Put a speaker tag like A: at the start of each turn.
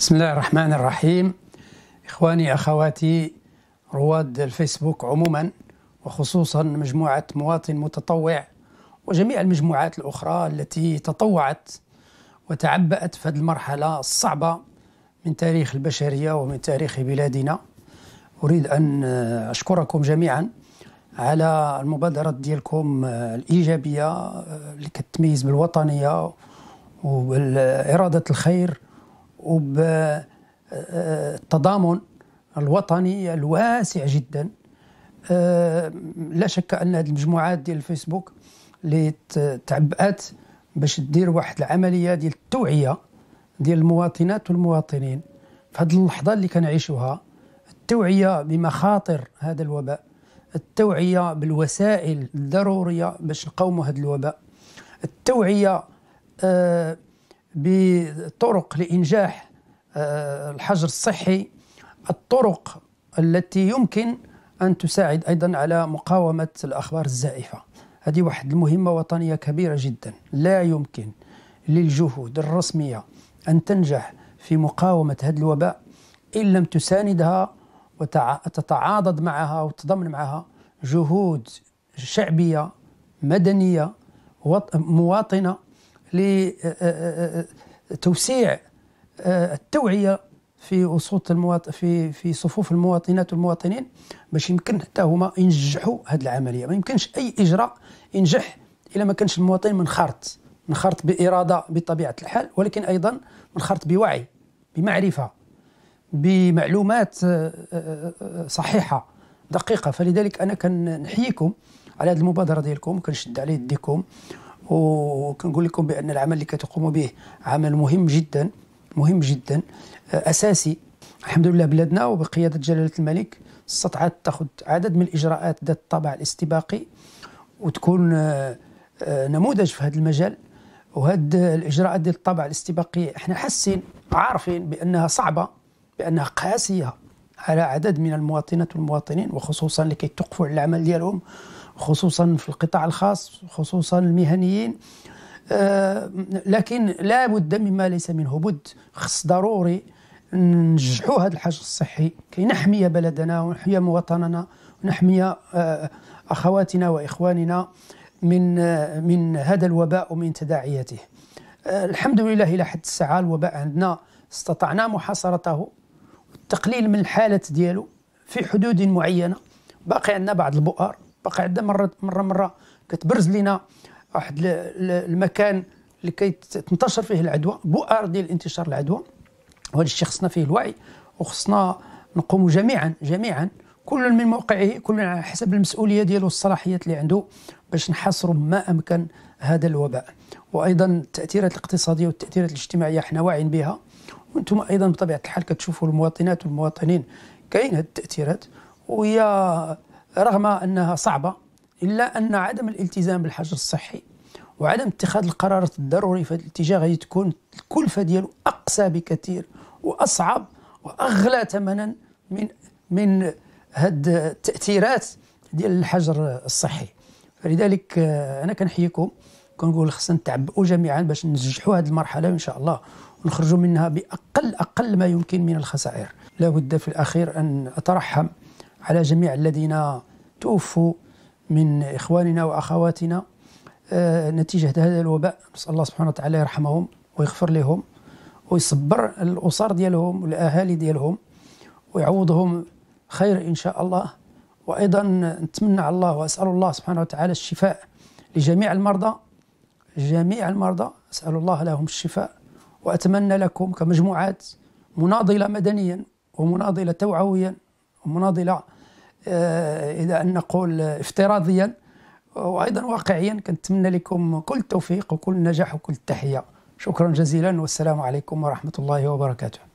A: بسم الله الرحمن الرحيم إخواني أخواتي رواد الفيسبوك عموما وخصوصا مجموعة مواطن متطوع وجميع المجموعات الأخرى التي تطوعت وتعبأت في هذه المرحلة الصعبة من تاريخ البشرية ومن تاريخ بلادنا أريد أن أشكركم جميعا على المبادرة ديالكم الإيجابية اللي كتميز بالوطنية وبالإرادة الخير وبالتضامن الوطني الواسع جدا آه، لا شك ان هذه المجموعات ديال الفيسبوك اللي تعبأت باش دير واحد العمليه ديال التوعيه ديال المواطنات والمواطنين في هذه اللحظه اللي كنعيشوها التوعيه بمخاطر هذا الوباء التوعيه بالوسائل الضروريه باش نقاوموا هذا الوباء التوعيه آه بطرق لإنجاح آه، الحجر الصحي الطرق التي يمكن أن تساعد أيضا على مقاومة الأخبار الزائفة هذه واحد المهمة وطنية كبيرة جدا لا يمكن للجهود الرسمية أن تنجح في مقاومة هذا الوباء إن لم تساندها وتتعاضد معها وتضمن معها جهود شعبية مدنية مواطنة لتوسيع آه، التوعيه في وسط المواط في في صفوف المواطنات والمواطنين باش يمكن حتى هما ينجحوا هذه العمليه ما يمكنش اي اجراء ينجح الا ما كانش المواطن منخرط منخرط باراده بطبيعه الحال ولكن ايضا منخرط بوعي بمعرفه بمعلومات آه، آه، صحيحه دقيقه فلذلك انا كنحييكم على هذه المبادره ديالكم كنشد على يديكم وكنقول لكم بان العمل اللي كتقوموا به عمل مهم جدا مهم جدا آه، اساسي الحمد لله بلادنا وبقياده جلاله الملك استطاعت تاخذ عدد من الاجراءات ذات الطابع الاستباقي وتكون آه، آه، نموذج في هذا المجال وهاد الاجراءات ديال الطابع الاستباقي احنا حاسين عارفين بانها صعبه بانها قاسيه على عدد من المواطنات والمواطنين وخصوصا اللي كيتوقفوا على العمل ديالهم خصوصا في القطاع الخاص خصوصا المهنيين آه، لكن لا بد مما ليس منه بد خص ضروري ننجحوا هذا الحجر الصحي كي نحمي بلدنا ونحمي مواطننا ونحمي آه، اخواتنا واخواننا من آه، من هذا الوباء ومن تداعياته الحمد لله الى حد الساعه الوباء عندنا استطعنا محاصرته والتقليل من الحاله ديالو في حدود معينه باقي عندنا بعض البؤر بقى عندنا مرة مرة مرة كتبرز لنا واحد المكان اللي كيتنتشر فيه العدوى بؤر ديال انتشار العدوى وهذا الشيء خصنا فيه الوعي وخصنا نقوم جميعا جميعا كل من موقعه كل على حسب المسؤوليه ديالو والصلاحيات اللي عنده باش نحاصروا ما امكن هذا الوباء وايضا التاثيرات الاقتصاديه والتاثيرات الاجتماعيه حنا واعيين بها وانتم ايضا بطبيعه الحال كتشوفوا المواطنات والمواطنين كاين هذه التاثيرات وهي رغم انها صعبه الا ان عدم الالتزام بالحجر الصحي وعدم اتخاذ القرارات الضروري في هذا الاتجاه غادي تكون الكلفه ديالو اقسى بكثير واصعب واغلى ثمنا من من هاد التاثيرات ديال الحجر الصحي فلذلك آه، انا كنحييكم كنقول خصنا نتعبئوا جميعا باش ننجحوا هذه المرحله ان شاء الله ونخرجوا منها باقل اقل ما يمكن من الخسائر لا بد في الاخير ان اترحم على جميع الذين توفوا من إخواننا وأخواتنا آه، نتيجة هذا الوباء نسأل الله سبحانه وتعالى يرحمهم ويغفر لهم ويصبر الأسر ديالهم والأهالي ديالهم ويعوضهم خير إن شاء الله وأيضا نتمنى على الله وأسأل الله سبحانه وتعالى الشفاء لجميع المرضى جميع المرضى أسأل الله لهم الشفاء وأتمنى لكم كمجموعات مناضلة مدنيا ومناضلة توعويا ومناضلة إذا آه، أن نقول افتراضيا وأيضا واقعيا كنتمنى لكم كل التوفيق وكل النجاح وكل التحية شكرا جزيلا والسلام عليكم ورحمة الله وبركاته